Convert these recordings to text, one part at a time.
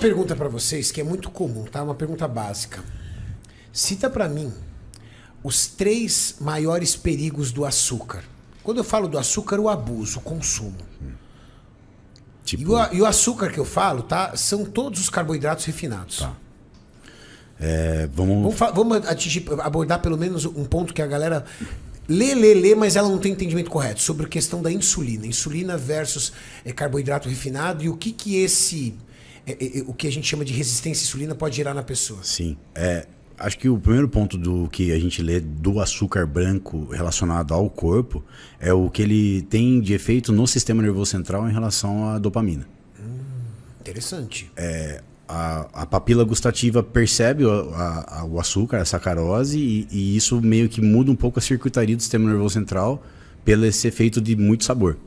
pergunta para vocês que é muito comum, tá? Uma pergunta básica. Cita para mim os três maiores perigos do açúcar. Quando eu falo do açúcar, o abuso, o consumo. Tipo... E, o, e, o, açúcar que eu falo, tá? São todos os carboidratos refinados. Tá. É, vamos... Vamos, vamos atingir, abordar pelo menos um ponto que a galera lê, lê, lê, mas ela não tem entendimento correto sobre a questão da insulina. Insulina versus é, carboidrato refinado e o que que esse é, é, é, o que a gente chama de resistência à insulina pode gerar na pessoa. Sim. É, acho que o primeiro ponto do que a gente lê do açúcar branco relacionado ao corpo é o que ele tem de efeito no sistema nervoso central em relação à dopamina. Hum, interessante. É, a, a, papila gustativa percebe o, a, a, o açúcar, a sacarose, e, e, isso meio que muda um pouco a circuitaria do sistema nervoso central pelo esse efeito de muito sabor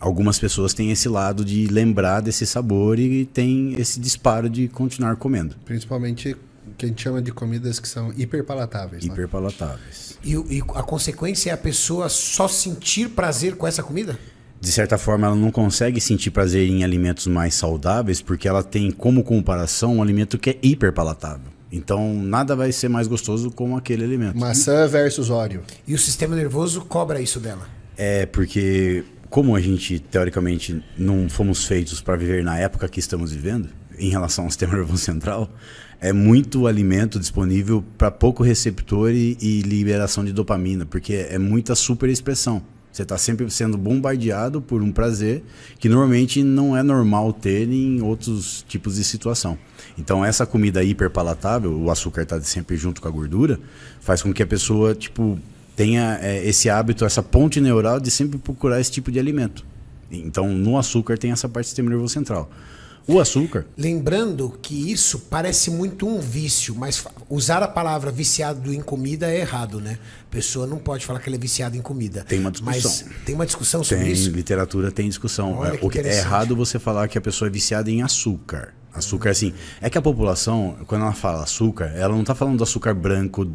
algumas pessoas têm esse lado de lembrar desse sabor e tem esse disparo de continuar comendo. Principalmente que a gente chama de comidas que são hiperpalatáveis. Né? Hiperpalatáveis. Né? E, e a consequência é a pessoa só sentir prazer com essa comida? De certa forma, ela não consegue sentir prazer em alimentos mais saudáveis porque ela tem como comparação um alimento que é hiperpalatável. Então, nada vai ser mais gostoso como aquele alimento. Maçã versus óleo. E o sistema nervoso cobra isso dela. É, porque como a gente, teoricamente, não fomos feitos para viver na época que estamos vivendo, em relação ao sistema nervoso central, é muito alimento disponível para pouco receptor e, e, liberação de dopamina, porque é muita superexpressão. Você está sempre sendo bombardeado por um prazer que normalmente não é normal ter em outros tipos de situação. Então essa comida hiperpalatável, o açúcar está sempre junto com a gordura, faz com que a pessoa tipo tenha é, esse hábito, essa ponte neural de sempre procurar esse tipo de alimento. Então, no açúcar tem essa parte do sistema nervoso central. O açúcar. Lembrando que isso parece muito um vício, mas usar a palavra viciado em comida é errado, né? A pessoa não pode falar que ela é viciada em comida. Tem uma discussão. Mas tem uma discussão sobre tem, isso? literatura tem discussão. Olha é, que é, errado você falar que a pessoa é viciada em açúcar. Açúcar, assim. É que a população, quando ela fala açúcar, ela não está falando do açúcar branco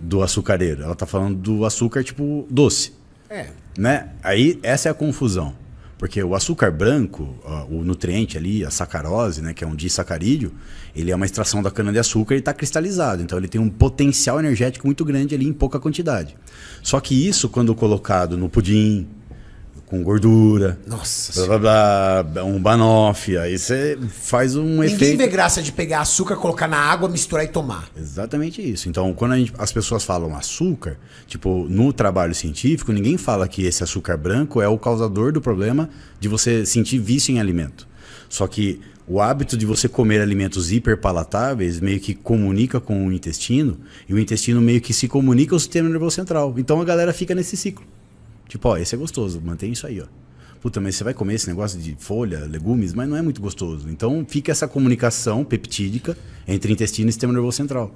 do açucareiro. Ela tá falando do açúcar tipo doce. É. Né? Aí essa é a confusão. Porque o açúcar branco, o nutriente ali, a sacarose, né, que é um disacarídeo, ele é uma extração da cana-de-açúcar e está cristalizado. Então ele tem um potencial energético muito grande ali em pouca quantidade. Só que isso, quando colocado no pudim, com gordura. Nossa. Blá, blá, blá, um banoffee. Aí você faz um Ninguém efeito. Ninguém vê graça de pegar açúcar, colocar na água, misturar e tomar. Exatamente isso. Então, quando gente, as pessoas falam açúcar, tipo, no trabalho científico, ninguém fala que esse açúcar branco é o causador do problema de você sentir vício em alimento. Só que o hábito de você comer alimentos hiperpalatáveis meio que comunica com o intestino, e o intestino meio que se comunica com o sistema nervoso central. Então a galera fica nesse ciclo. Tipo, ó, esse é gostoso, mantém isso aí, ó. Puta, mas você vai comer esse negócio de folha, legumes, mas não é muito gostoso. Então fica essa comunicação peptídica entre intestino e sistema nervoso central.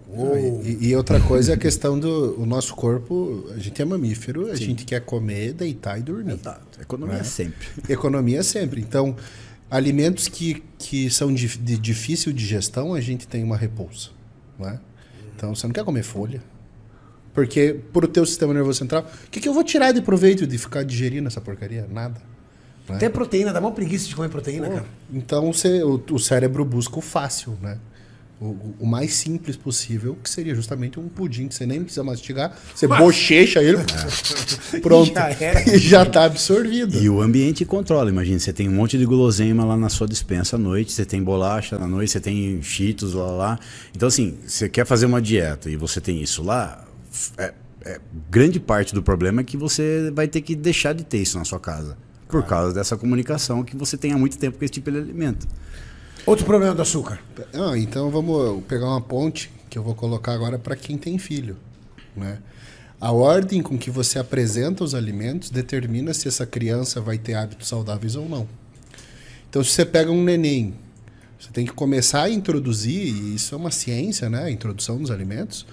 E, e, outra coisa é a questão do o nosso corpo, a gente é mamífero, a Sim. gente quer comer, deitar e dormir. tá. Economia né? sempre. Economia sempre. Então, alimentos que, que são de, de difícil digestão, a gente tem uma repulsa. Né? Então você não quer comer folha. Porque pro teu sistema nervoso central, o que, que eu vou tirar de proveito de ficar digerindo essa porcaria? Nada. Né? Até proteína, dá uma preguiça de comer proteína, Pô, cara. Então você, o, o, cérebro busca o fácil, né? O, o, mais simples possível, que seria justamente um pudim que você nem precisa mastigar, você Mas... bochecha ele, pronto, e já está absorvido. E o ambiente controla, imagina, você tem um monte de guloseima lá na sua dispensa à noite, você tem bolacha na noite, você tem cheetos lá, lá. Então assim, você quer fazer uma dieta e você tem isso lá, é, é, grande parte do problema é que você vai ter que deixar de ter isso na sua casa. Por causa dessa comunicação que você tem há muito tempo com esse tipo de alimento. Outro problema do açúcar. Ah, então vamos pegar uma ponte que eu vou colocar agora para quem tem filho. Né? A ordem com que você apresenta os alimentos determina se essa criança vai ter hábitos saudáveis ou não. Então, se você pega um neném, você tem que começar a introduzir, e isso é uma ciência, né? A introdução dos alimentos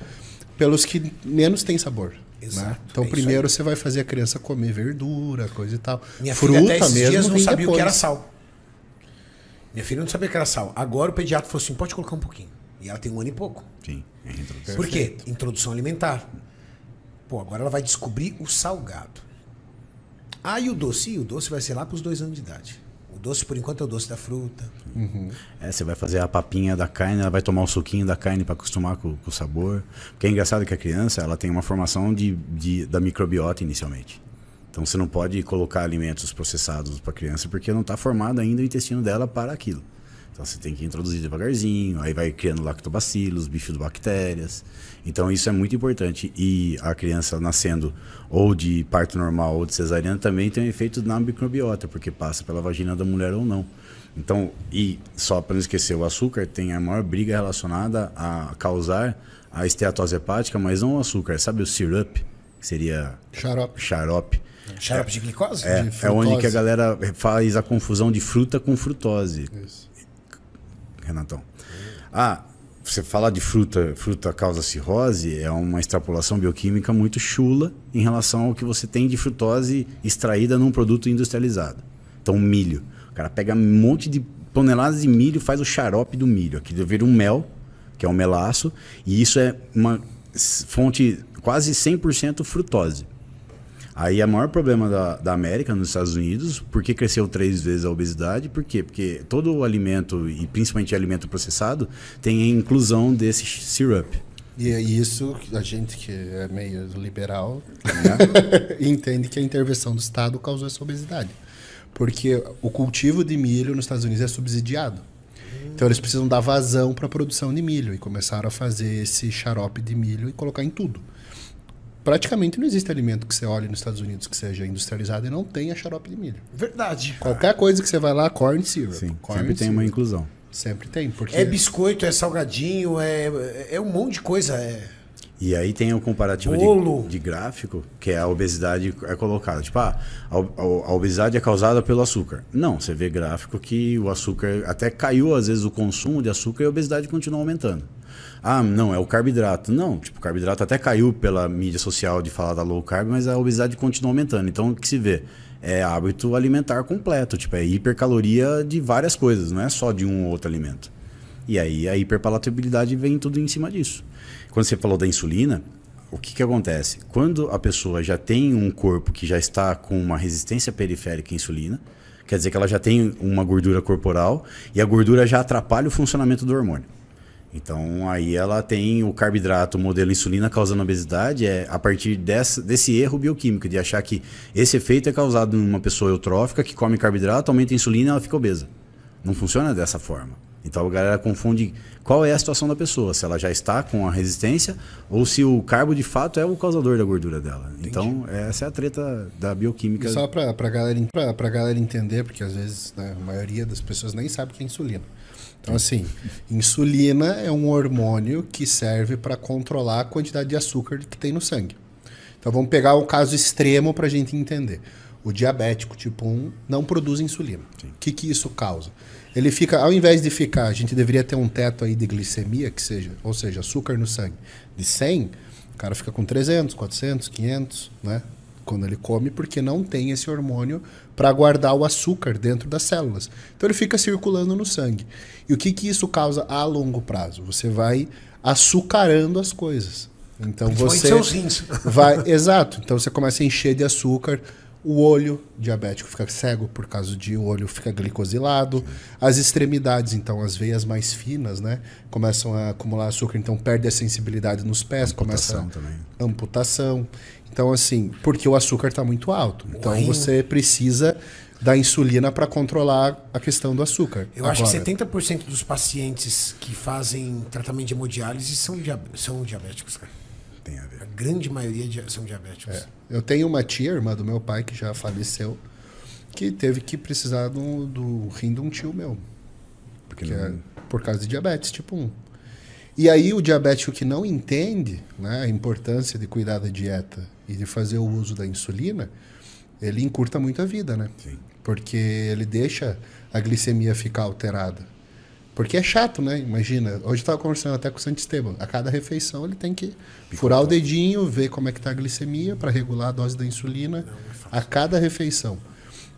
pelos que menos têm sabor. Né? Exato, né? Então, é primeiro você vai fazer a criança comer verdura, coisa e tal. Minha Fruta filha até esses mesmo, dias não sabia depois. o que era sal. Minha filha não sabia o que era sal. Agora o pediatra falou assim: pode colocar um pouquinho. E ela tem um ano e pouco. Sim, é introdução. Por quê? Introdução alimentar. Pô, agora ela vai descobrir o salgado. Ah, e o doce? E o doce vai ser lá para os dois anos de idade. O doce, por enquanto, é o doce da fruta. Uhum. É, você vai fazer a papinha da carne, ela vai tomar o suquinho da carne para acostumar com, com, o sabor. Porque é engraçado que a criança ela tem uma formação de, de da microbiota inicialmente. Então você não pode colocar alimentos processados para a criança porque não está formado ainda o intestino dela para aquilo. Então você tem que introduzir devagarzinho, aí vai criando lactobacilos, bifidobactérias. Então isso é muito importante. E a criança nascendo ou de parto normal ou de cesariana também tem um efeito na microbiota, porque passa pela vagina da mulher ou não. Então, e só para não esquecer, o açúcar tem a maior briga relacionada a causar a esteatose hepática, mas não o açúcar, sabe o syrup, que seria xarope. xarope. Xarope de glicose? É, de é onde que a galera faz a confusão de fruta com frutose. Isso. Renatão. Ah, você falar de fruta, fruta causa cirrose é uma extrapolação bioquímica muito chula em relação ao que você tem de frutose extraída num produto industrializado. Então, milho. O cara pega um monte de toneladas de milho, faz o xarope do milho. Aqui vira um mel, que é um melaço, e isso é uma fonte quase 100% frutose. Aí é o maior problema da, da América, nos Estados Unidos, porque cresceu três vezes a obesidade? Por quê? Porque todo o alimento, e principalmente alimento processado, tem a inclusão desse syrup. E é isso a gente que é meio liberal né? entende que a intervenção do Estado causou essa obesidade. Porque o cultivo de milho nos Estados Unidos é subsidiado. Então eles precisam dar vazão para a produção de milho e começaram a fazer esse xarope de milho e colocar em tudo praticamente não existe alimento que você olhe nos Estados Unidos que seja industrializado e não tenha xarope de milho. Verdade. Qualquer coisa que você vai lá, corn syrup. Sim, corn sempre syrup. tem uma inclusão. Sempre tem, porque... É biscoito, é salgadinho, é, é um monte de coisa, é... E aí tem o comparativo de, de, gráfico, que é a obesidade é colocada. Tipo, ah, a, a, obesidade é causada pelo açúcar. Não, você vê gráfico que o açúcar até caiu, às vezes, o consumo de açúcar e a obesidade continua aumentando ah, não, é o carboidrato. Não, tipo, o carboidrato até caiu pela mídia social de falar da low carb, mas a obesidade continua aumentando. Então, o que se vê? É hábito alimentar completo, tipo, é hipercaloria de várias coisas, não é só de um ou outro alimento. E aí a hiperpalatabilidade vem tudo em cima disso. Quando você falou da insulina, o que, que acontece? Quando a pessoa já tem um corpo que já está com uma resistência periférica à insulina, quer dizer que ela já tem uma gordura corporal e a gordura já atrapalha o funcionamento do hormônio. Então aí ela tem o carboidrato, o modelo insulina causando obesidade, é a partir desse erro bioquímico, de achar que esse efeito é causado em uma pessoa eutrófica que come carboidrato, aumenta a insulina e ela fica obesa. Não funciona dessa forma. Então a galera confunde qual é a situação da pessoa, se ela já está com a resistência ou se o carbo de fato é o causador da gordura dela. Entendi. Então essa é a treta da bioquímica. E só para a galera, galera entender, porque às vezes né, a maioria das pessoas nem sabe o que é insulina. Então assim, insulina é um hormônio que serve para controlar a quantidade de açúcar que tem no sangue. Então vamos pegar um caso extremo para a gente entender. O diabético tipo 1 não produz insulina. O que, que isso causa? Ele fica, ao invés de ficar, a gente deveria ter um teto aí de glicemia, que seja, ou seja, açúcar no sangue de 100, o cara fica com 300, 400, 500, né? Quando ele come, porque não tem esse hormônio para guardar o açúcar dentro das células. Então ele fica circulando no sangue. E o que, que isso causa a longo prazo? Você vai açucarando as coisas. Então você vai, exato. Então você começa a encher de açúcar. O olho diabético fica cego por causa de o olho fica glicosilado. As extremidades, então, as veias mais finas, né? Começam a acumular açúcar, então perde a sensibilidade nos pés, amputação começa também. amputação. Então, assim, porque o açúcar está muito alto. Então Uai. você precisa da insulina para controlar a questão do açúcar. Eu Agora, acho que 70% dos pacientes que fazem tratamento de hemodiálise são, diab são diabéticos, cara tem a ver. A grande maioria são diabéticos. É. Eu tenho uma tia, irmã do meu pai, que já faleceu, que teve que precisar do, do rim de um tio meu. Porque não... É, é por causa de diabetes tipo 1. E aí o diabético que não entende né, a importância de cuidar da dieta e de fazer o uso da insulina, ele encurta muito a vida, né? Sim. Porque ele deixa a glicemia ficar alterada. Porque é chato, né? Imagina. Hoje eu estava conversando até com o Santo Esteban. A cada refeição ele tem que furar o dedinho, ver como é que está a glicemia para regular a dose da insulina a cada refeição.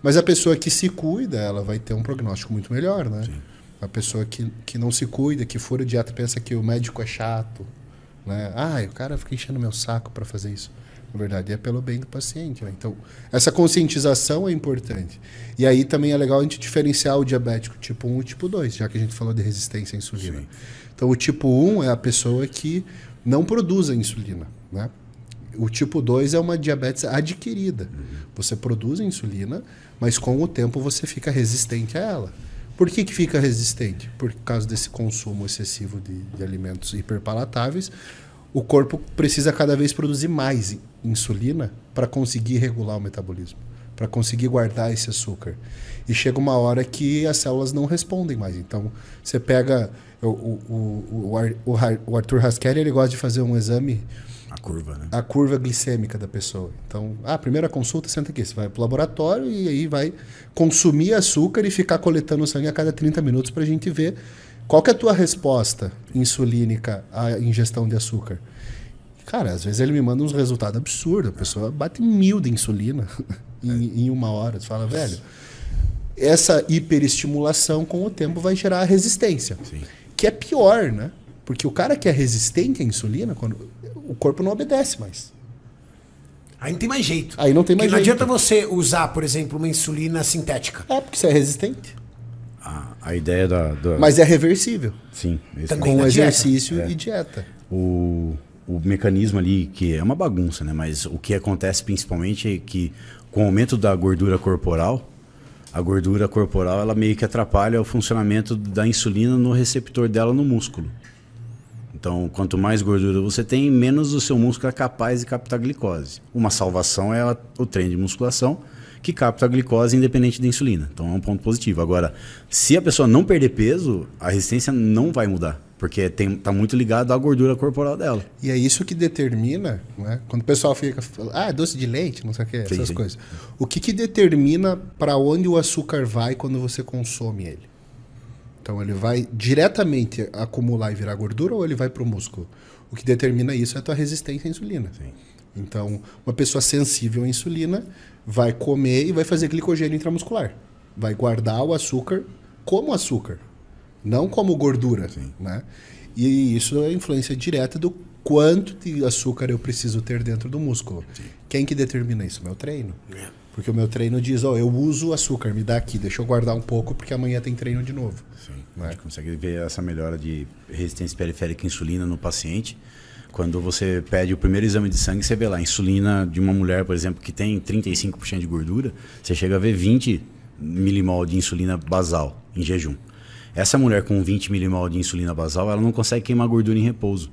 Mas a pessoa que se cuida, ela vai ter um prognóstico muito melhor, né? Sim. A pessoa que, que não se cuida, que for o dieta, pensa que o médico é chato, né? Ah, o cara fica enchendo meu saco para fazer isso. Na verdade, é pelo bem do paciente. Né? Então, essa conscientização é importante. E aí também é legal a gente diferenciar o diabético tipo 1 e tipo 2, já que a gente falou de resistência à insulina. Sim. Então, o tipo 1 é a pessoa que não produz a insulina, né? O tipo 2 é uma diabetes adquirida. Uhum. Você produz a insulina, mas com o tempo você fica resistente a ela. Por que, que fica resistente? Por causa desse consumo excessivo de, de alimentos hiperpalatáveis, o corpo precisa cada vez produzir mais insulina para conseguir regular o metabolismo, para conseguir guardar esse açúcar. E chega uma hora que as células não respondem mais. Então, você pega. O, o, o, o Arthur Haskell ele gosta de fazer um exame. A curva, né? A curva glicêmica da pessoa. Então, a ah, primeira consulta, senta aqui. Você vai pro laboratório e aí vai consumir açúcar e ficar coletando sangue a cada 30 minutos para a gente ver qual é a tua resposta insulínica à ingestão de açúcar? Cara, às vezes ele me manda uns resultados absurdos. A pessoa bate mil de insulina em, em uma hora. Você fala, velho, essa hiperestimulação com o tempo vai gerar resistência. Sim. Que é pior, né? Porque o cara que é resistente à insulina, quando, o corpo não obedece mais. Aí não tem mais jeito. Aí não tem mais porque jeito. Não adianta você usar, por exemplo, uma insulina sintética. É, porque você é resistente. A ideia da, da... Mas é reversível. Sim. Com exercício dieta. É. e dieta. O, o mecanismo ali, que é uma bagunça, né? Mas o que acontece principalmente é que com o aumento da gordura corporal, a gordura corporal ela meio que atrapalha o funcionamento da insulina no receptor dela no músculo. Então, quanto mais gordura você tem, menos o seu músculo é capaz de captar glicose. Uma salvação é o treino de musculação, que capta a glicose independente da insulina. Então é um ponto positivo. Agora, se a pessoa não perder peso, a resistência não vai mudar. Porque está muito ligado à gordura corporal dela. E é isso que determina, né? quando o pessoal fica, ah, doce de leite, não sei o que, essas sim. coisas. O que, que determina para onde o açúcar vai quando você consome ele? Então ele vai diretamente acumular e virar gordura ou ele vai para o músculo? O que determina isso é a tua resistência à insulina. Sim. Então, uma pessoa sensível à insulina vai comer e vai fazer glicogênio intramuscular. Vai guardar o açúcar como açúcar, não como gordura, né? E isso é influência direta do quanto de açúcar eu preciso ter dentro do músculo. Sim. Quem que determina isso? Meu treino. É. Porque o meu treino diz, ó, oh, eu uso açúcar, me dá aqui, deixa eu guardar um pouco porque amanhã tem treino de novo. Sim. Né? A gente consegue ver essa melhora de resistência periférica à insulina no paciente quando você pede o primeiro exame de sangue, você vê lá a insulina de uma mulher, por exemplo, que tem 35% de gordura, você chega a ver 20 milimol de insulina basal em jejum. Essa mulher com 20 milimol de insulina basal, ela não consegue queimar gordura em repouso.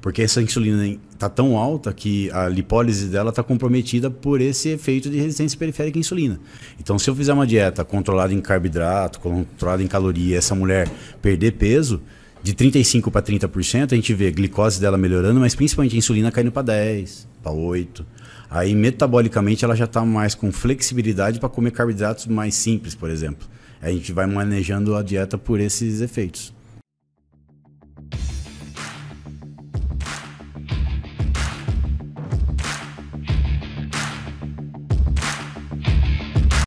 Porque essa insulina está tão alta que a lipólise dela está comprometida por esse efeito de resistência periférica à insulina. Então, se eu fizer uma dieta controlada em carboidrato, controlada em caloria, essa mulher perder peso, de 35% para 30%, a gente vê a glicose dela melhorando, mas principalmente a insulina caindo para 10, para 8. Aí metabolicamente ela já está mais com flexibilidade para comer carboidratos mais simples, por exemplo. A gente vai manejando a dieta por esses efeitos.